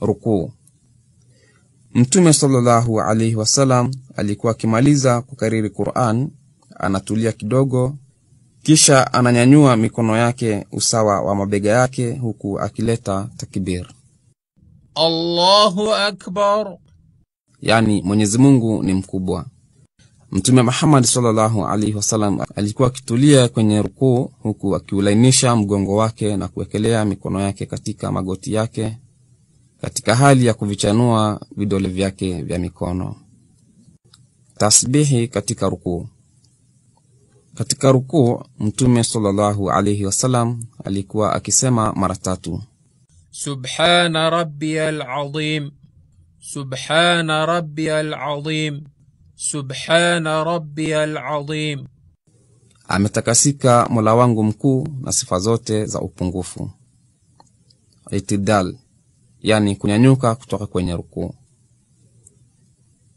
rukuu. Mtume sallallahu alaihi wasallam alikuwa akimaliza kukariri Quran, anatulia kidogo, kisha ananyanyua mikono yake usawa wa mabega yake, huku akileta takbir, Allahu akbar, yani Mwenyezi Mungu ni mkubwa. Mtume Muhammad sallallahu alaihi wasallam alikuwa akitulia kwenye rukuu, huku akiulainisha mgongo wake na kuwekelea mikono yake katika magoti yake katika hali ya kuvichanua vidole vyake vya mikono. Tasbihi katika rukuu. Katika rukuu Mtume sallallahu alayhi wasallam alikuwa akisema mara tatu, subhana rabbiyal azim, subhana rabbiyal azim, subhana rabbiyal azim, ametakasika mola wangu mkuu na sifa zote za upungufu. Itidal yani kunyanyuka kutoka kwenye rukuu.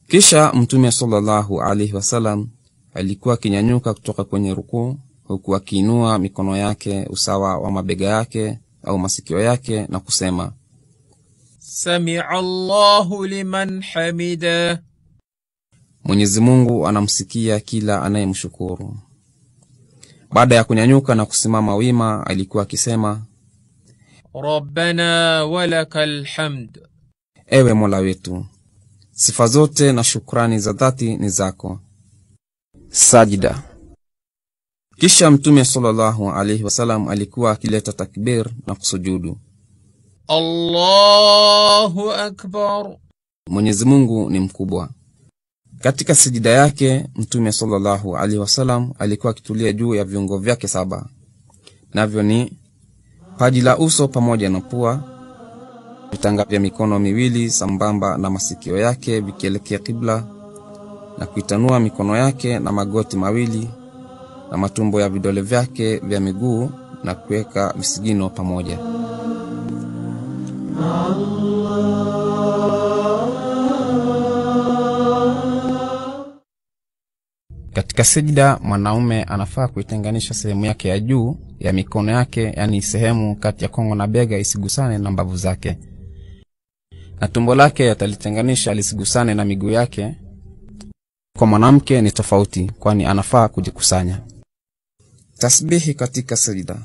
Kisha Mtume sallallahu alaihi wasallam alikuwa akinyanyuka kutoka kwenye rukuu huku akiinua mikono yake usawa wa mabega yake au masikio yake na kusema mwenyezimungu Mwenyezi Mungu anamsikia kila anayemshukuru. Baada ya kunyanyuka na kusimama wima, alikuwa akisema Rabbana walaka alhamd, ewe Mola wetu, sifa zote na shukrani za dhati ni zako. Sajda. Kisha Mtume sallallahu alayhi wasallam alikuwa akileta takbir na kusujudu. Allahu akbar, Mwenyezi Mungu ni mkubwa. Katika sijida yake Mtume sallallahu alaihi wasallam alikuwa akitulia juu ya viungo vyake saba, navyo ni paji la uso pamoja na pua, vitanga vya mikono miwili sambamba na masikio yake vikielekea kibla, na kuitanua mikono yake na magoti mawili na matumbo ya vidole vyake vya miguu na kuweka visigino pamoja. Katika sijida mwanaume anafaa kuitenganisha sehemu yake ya juu ya mikono yake, yaani sehemu kati ya kongo na bega isigusane na mbavu zake, na tumbo lake atalitenganisha lisigusane na miguu yake. Kwa mwanamke ni tofauti, kwani anafaa kujikusanya. Tasbihi katika sijida.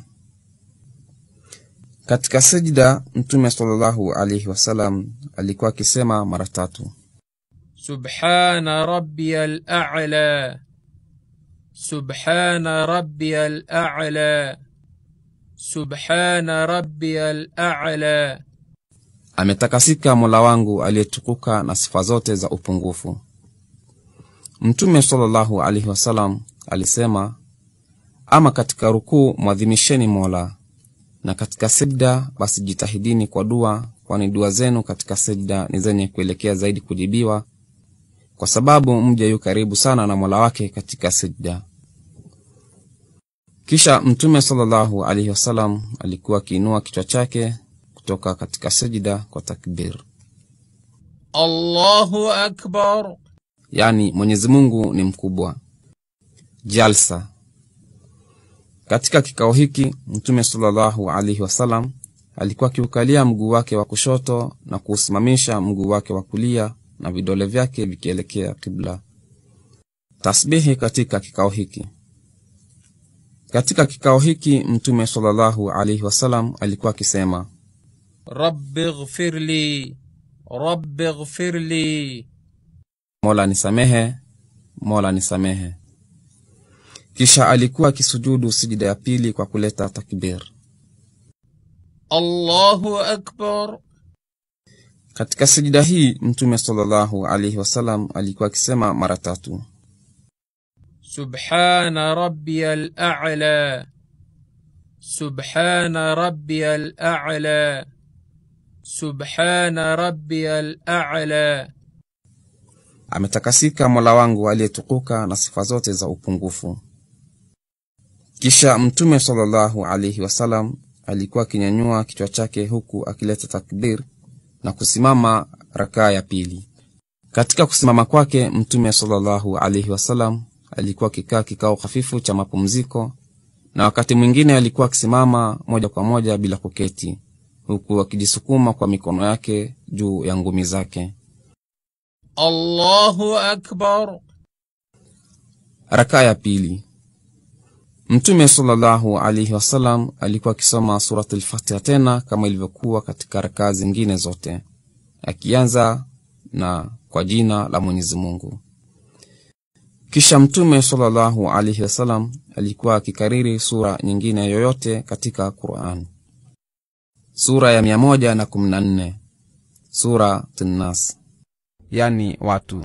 Katika sijida Mtume salallahu alaihi wasalam alikuwa akisema mara tatu, subhana rabbiyal a'la سبحان ربي a'la, سبحان ربي a'la. Ametakasika Mola wangu aliyetukuka na sifa zote za upungufu. Mtume sallallahu alaihi wasallam alisema, ama katika rukuu mwadhimisheni Mola, na katika sejda basi jitahidini kwa dua, kwani dua zenu katika sejda ni zenye kuelekea zaidi kujibiwa kwa sababu mja yu karibu sana na mola wake katika sijda. Kisha Mtume sallallahu alaihi wasallam alikuwa akiinua kichwa chake kutoka katika sijda kwa takbir, Allahu akbar, yani Mwenyezi Mungu ni mkubwa. Jalsa. Katika kikao hiki Mtume sallallahu alaihi wasallam alikuwa akiukalia mguu wake wa kushoto na kuusimamisha mguu wake wa kulia na vidole vyake vikielekea kibla. Tasbihi katika kikao hiki. Katika kikao hiki Mtume sallallahu alaihi wasallam alikuwa akisema, rabbighfirli ghfirli, rabbi ghfirli, Mola nisamehe, Mola nisamehe. Kisha alikuwa akisujudu sijida ya pili kwa kuleta takbir, Allahu akbar katika sijida hii Mtume sallallahu alaihi wasallam alikuwa akisema mara tatu, subhana rabbiyal a'la, subhana rabbiyal a'la, subhana rabbiyal a'la. Ametakasika Mola wangu aliyetukuka na sifa zote za upungufu. Kisha Mtume sallallahu alaihi wasallam alikuwa akinyanyua kichwa chake huku akileta takbir na kusimama rakaa ya pili. Katika kusimama kwake Mtume sallallahu alaihi wasallam alikuwa akikaa kikao hafifu cha mapumziko, na wakati mwingine alikuwa akisimama moja kwa moja bila kuketi, huku akijisukuma kwa mikono yake juu ya ngumi zake. Allahu akbar. Rakaa ya pili. Mtume sallallahu alaihi wasallam alikuwa akisoma Surat al-Fatiha tena kama ilivyokuwa katika rakaa zingine zote, akianza na kwa jina la Mwenyezi Mungu. Kisha Mtume sallallahu alaihi wasallam alikuwa akikariri sura nyingine yoyote katika Quran, sura ya 114 sura an yani watu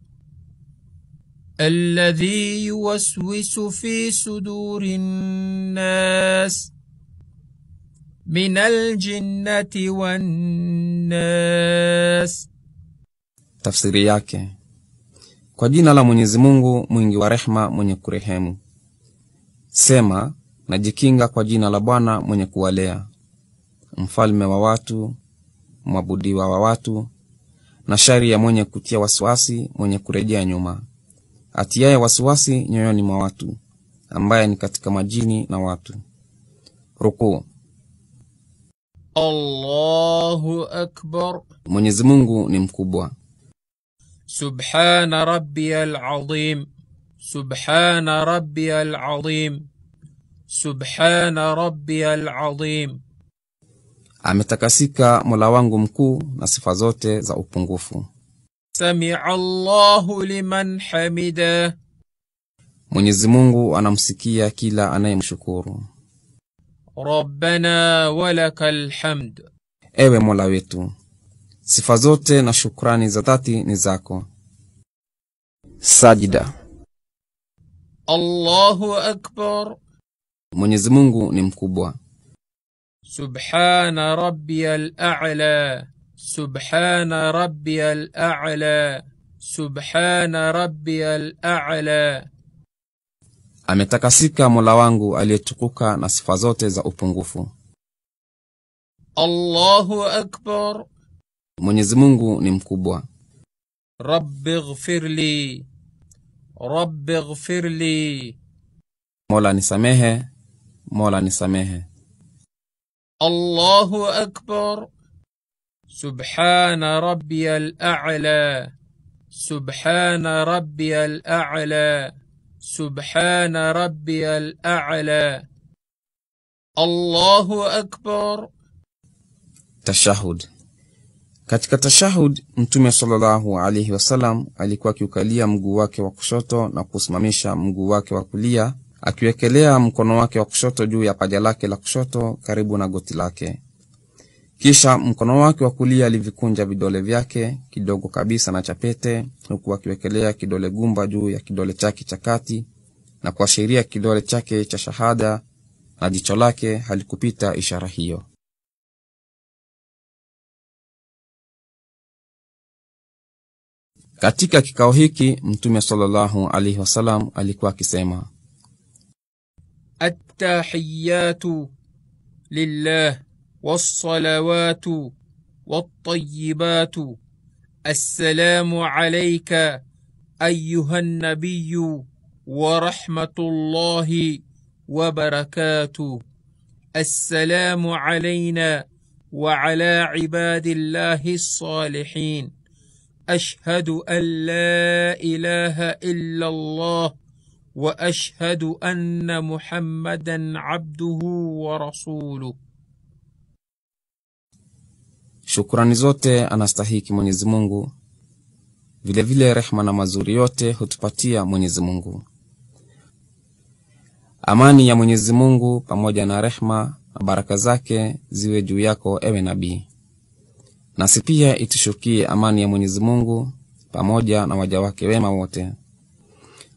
الذي يوسوس في صدور الناس من الجنة والناس tafsiri yake kwa jina la Mwenyezi Mungu mwingi wa rehema mwenye kurehemu sema najikinga kwa jina la Bwana mwenye kuwalea mfalme wa watu mwabudiwa wa watu na shari ya mwenye kutia wasiwasi mwenye kurejea nyuma atiaye wasiwasi nyoyoni mwa watu, ambaye ni katika majini na watu. Rukuu. Allahu akbar, Mwenyezi Mungu ni mkubwa. Subhana rabbiyal azim, subhana rabbiyal azim, subhana rabbiyal azim. Ametakasika Mola wangu mkuu na sifa zote za upungufu. Samia Allahu liman hamida, Mwenyezi Mungu anamsikia kila anayemshukuru. Rabbana walakal hamd, ewe Mola wetu, sifa zote na shukrani za dhati ni zako. Sajida. Allahu akbar, Mwenyezi Mungu ni mkubwa. Subhana rabbiyal a'la subhana rabbiyal a'la, subhana rabbiyal a'la. Ametakasika Mola wangu aliyetukuka na sifa zote za upungufu. Allahu akbar, Mwenyezi Mungu ni mkubwa. Rabbi ghfirli, Rabbi ghfirli, Mola nisamehe, Mola nisamehe. Allahu akbar سبحان ربي a'la سبحان ربي a'la سبحان ربي a'la الله akbar. تشهد Katika tashahud, Mtume sallallahu alaihi wasallam alikuwa akiukalia mguu wake wa kushoto na kusimamisha mguu wake wa kulia, akiwekelea mkono wake wa kushoto juu ya paja lake la kushoto karibu na goti lake. Kisha mkono wake wa kulia alivikunja vidole vyake kidogo kabisa na chapete, huku akiwekelea kidole gumba juu ya kidole chake cha kati na kuashiria kidole chake cha shahada, na jicho lake halikupita ishara hiyo. Katika kikao hiki Mtume sallallahu alaihi wasallam alikuwa akisema attahiyatu lillah والصلوات والطيبات السلام عليك ايها النبي ورحمه الله وبركاته السلام علينا وعلى عباد الله الصالحين اشهد ان لا اله الا الله واشهد ان محمدا عبده ورسوله Shukrani zote anastahiki Mwenyezi Mungu, vilevile rehma na mazuri yote hutupatia Mwenyezi Mungu. Amani ya Mwenyezi Mungu pamoja na rehma na baraka zake ziwe juu yako ewe nabii, nasi pia itushukie amani ya Mwenyezi Mungu pamoja na waja wake wema wote.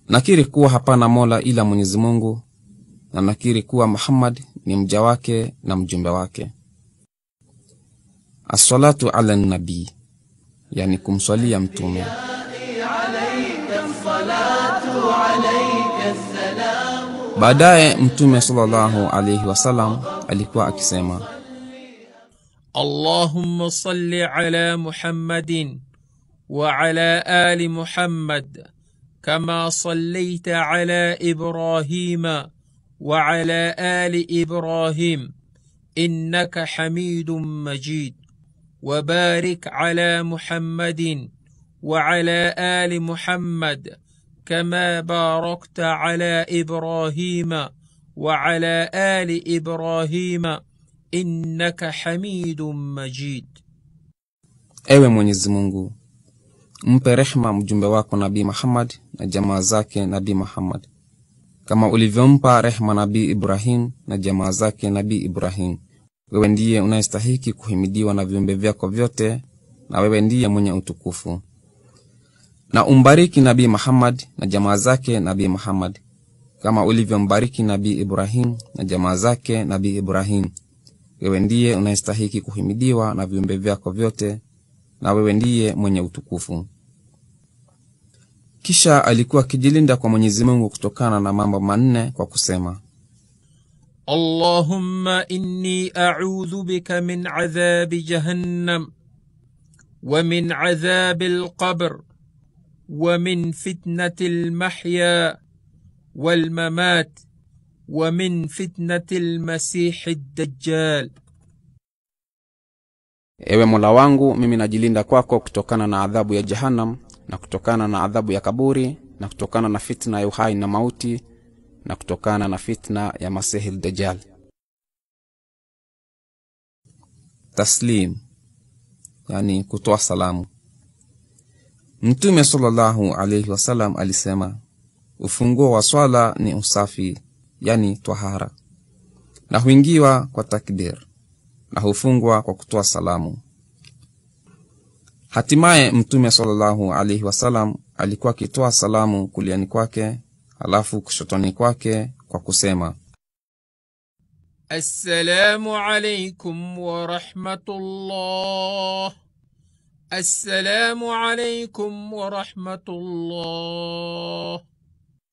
Nakiri kuwa hapana mola ila Mwenyezi Mungu, na nakiri kuwa Muhammad ni mja wake na mjumbe wake. as-salatu ala nabi yani kumswalia mtume baadaye mtume sallallahu alayhi wasallam alikuwa akisema Allahumma salli ala Muhammadin wa ala ali Muhammad kama sallaita ala Ibrahima wa ala ali Ibrahim innaka Hamidum Majid وبارك على محمد وعلى ال محمد كما باركت على ابراهيم وعلى ال ابراهيم innaka hamidun majid. Ewe Mwenyezi Mungu, mpe rehma mjumbe wako Nabii Muhammad na jamaa zake Nabii Muhammad, kama ulivyompa rehma Nabii Ibrahim na jamaa zake Nabii Ibrahim. Wewe ndiye unayestahiki kuhimidiwa na viumbe vyako vyote, na wewe ndiye mwenye utukufu. Na umbariki Nabii Muhammad na jamaa zake Nabii Muhammad kama ulivyombariki Nabii Ibrahim na jamaa zake Nabii Ibrahim. Wewe ndiye unayestahiki kuhimidiwa na viumbe vyako vyote, na wewe ndiye mwenye utukufu. Kisha alikuwa akijilinda kwa Mwenyezi Mungu kutokana na mambo manne kwa kusema: اللهم إني أعوذ بك من عذاب جهنم ومن عذاب القبر ومن فتنة المحيا والممات ومن فتنة المسيح الدجال Ewe Mola wangu, mimi najilinda kwako kutokana na adhabu ya Jahannam na kutokana na adhabu ya kaburi na kutokana na fitna ya uhai na mauti na kutokana na fitna ya Masihi Dajjal. Taslim, yani kutoa salamu. Mtume sallallahu alaihi wasallam alisema, ufunguo wa swala ni usafi, yani twahara, na huingiwa kwa takbir na hufungwa kwa kutoa salamu. Hatimaye Mtume sallallahu alaihi wasallam alikuwa akitoa salamu kuliani kwake alafu kushotoni kwake kwa kusema assalamu alaikum warahmatullah assalamu alaikum warahmatullah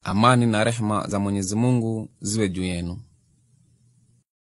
amani na rehma za mwenyezi mungu ziwe juu yenu